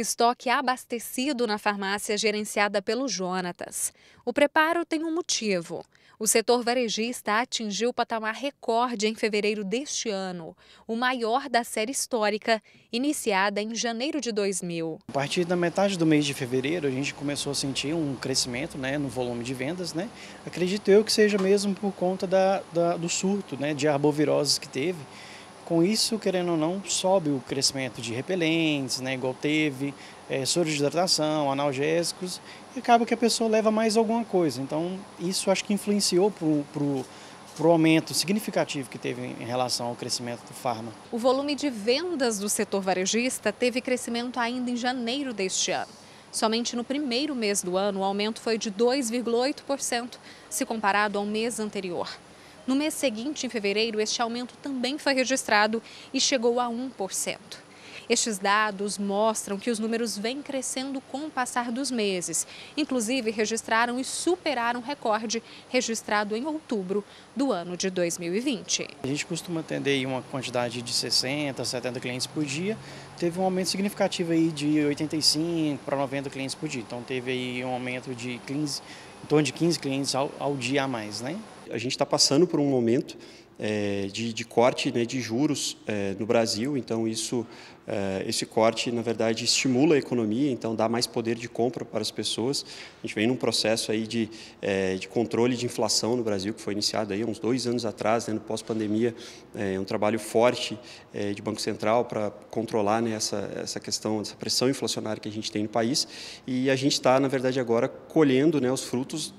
estoque abastecido na farmácia gerenciada pelo Jonatas. O preparo tem um motivo. O setor varejista atingiu o patamar recorde em fevereiro deste ano, o maior da série histórica, iniciada em janeiro de 2000. A partir da metade do mês de fevereiro, a gente começou a sentir um crescimento né, no volume de vendas. Né? Acredito eu que seja mesmo por conta da, da, do surto né, de arboviroses que teve. Com isso, querendo ou não, sobe o crescimento de repelentes, né, igual teve, é, eh, soro de hidratação, analgésicos, e acaba que a pessoa leva mais alguma coisa. Então, isso acho que influenciou para o para o aumento significativo que teve em relação ao crescimento do farma. O volume de vendas do setor varejista teve crescimento ainda em janeiro deste ano. Somente no primeiro mês do ano, o aumento foi de 2,8%, se comparado ao mês anterior. No mês seguinte, em fevereiro, este aumento também foi registrado e chegou a 1%. Estes dados mostram que os números vêm crescendo com o passar dos meses. Inclusive, registraram e superaram o recorde registrado em outubro do ano de 2020. A gente costuma atender uma quantidade de 60, 70 clientes por dia. Teve um aumento significativo aí de 85 para 90 clientes por dia. Então, teve aí um aumento de 15 em torno de 15 clientes ao, ao dia a mais. Né? A gente está passando por um momento é, de, de, corte né, de juros é, no Brasil. Então, isso, é, esse corte, na verdade, estimula a economia, então dá mais poder de compra para as pessoas. A gente vem num processo aí de, é, de controle de inflação no Brasil, que foi iniciado aí uns dois anos atrás, né, no pós-pandemia, é, é um trabalho forte de Banco Central para controlar né, essa, essa questão, essa pressão inflacionária que a gente tem no país. E a gente está, na verdade, agora colhendo né, os frutos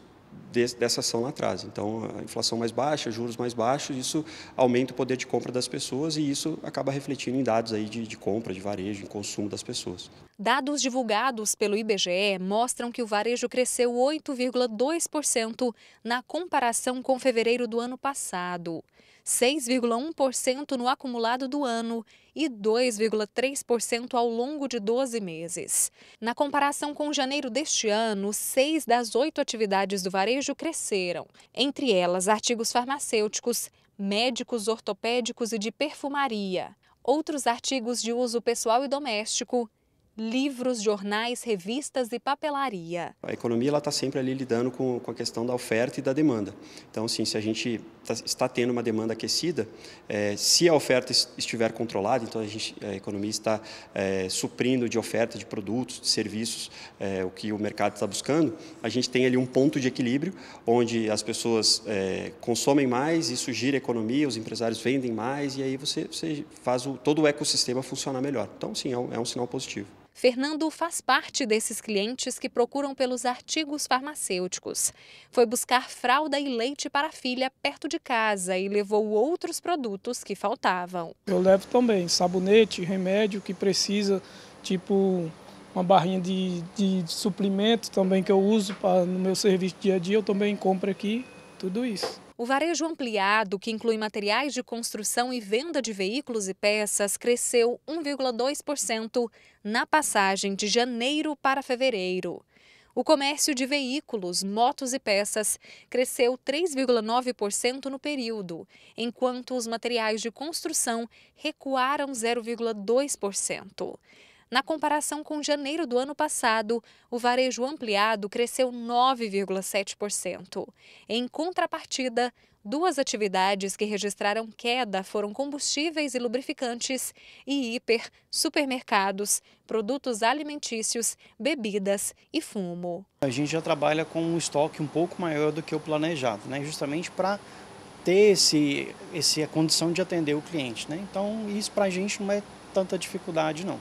dessa ação lá atrás. Então, a inflação mais baixa, juros mais baixos, isso aumenta o poder de compra das pessoas e isso acaba refletindo em dados aí de, de compra, de varejo, em consumo das pessoas. Dados divulgados pelo IBGE mostram que o varejo cresceu 8,2% na comparação com fevereiro do ano passado. 6,1% no acumulado do ano e 2,3% ao longo de 12 meses. Na comparação com janeiro deste ano, seis das oito atividades do varejo cresceram, entre elas artigos farmacêuticos, médicos, ortopédicos e de perfumaria. Outros artigos de uso pessoal e doméstico livros, jornais, revistas e papelaria. A economia está sempre ali lidando com, com, a questão da oferta e da demanda. Então, sim, se a gente tá, está tendo uma demanda aquecida, é, se a oferta estiver controlada, então a, gente, a economia está é, suprindo de oferta de produtos, de serviços, é, o que o mercado está buscando, a gente tem ali um ponto de equilíbrio onde as pessoas é, consomem mais, isso gira a economia, os empresários vendem mais e aí você, você faz o, todo o ecossistema funcionar melhor. Então, sim, é um, é um sinal positivo. Fernando faz parte desses clientes que procuram pelos artigos farmacêuticos. Foi buscar fralda e leite para a filha perto de casa e levou outros produtos que faltavam. Eu levo também sabonete, remédio que precisa, tipo uma barrinha de, de suplemento também que eu uso pra, no meu serviço dia a dia, eu também compro aqui, tudo isso. O varejo ampliado, que inclui materiais de construção e venda de veículos e peças, cresceu 1,2% na passagem de janeiro para fevereiro. O comércio de veículos, motos e peças cresceu 3,9% no período, enquanto os materiais de construção recuaram 0,2%. Na comparação com janeiro do ano passado, o varejo ampliado cresceu 9,7%. Em contrapartida, duas atividades que registraram queda foram combustíveis e lubrificantes e hiper, supermercados, produtos alimentícios, bebidas e fumo. A gente já trabalha com um estoque um pouco maior do que o planejado, né? justamente para ter esse, esse, a condição de atender o cliente. Né? Então, isso para a gente não é tanta dificuldade, não.